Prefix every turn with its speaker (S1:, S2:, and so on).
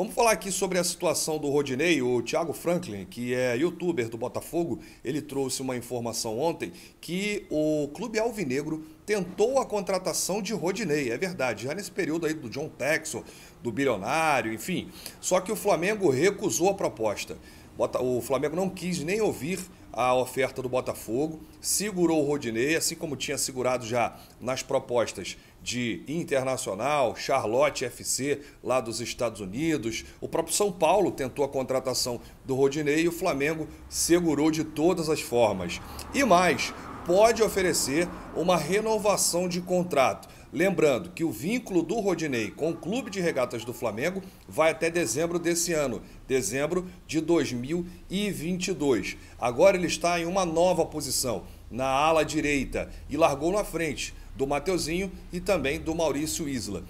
S1: Vamos falar aqui sobre a situação do Rodinei, o Thiago Franklin, que é youtuber do Botafogo. Ele trouxe uma informação ontem que o Clube Alvinegro tentou a contratação de Rodinei, é verdade, já nesse período aí do John Texel, do bilionário, enfim. Só que o Flamengo recusou a proposta. O Flamengo não quis nem ouvir a oferta do Botafogo, segurou o Rodinei, assim como tinha segurado já nas propostas de Internacional, Charlotte FC lá dos Estados Unidos, o próprio São Paulo tentou a contratação do Rodinei e o Flamengo segurou de todas as formas. E mais, pode oferecer uma renovação de contrato. Lembrando que o vínculo do Rodinei com o Clube de Regatas do Flamengo vai até dezembro desse ano, dezembro de 2022. Agora ele está em uma nova posição, na ala direita, e largou na frente do Mateuzinho e também do Maurício Isla.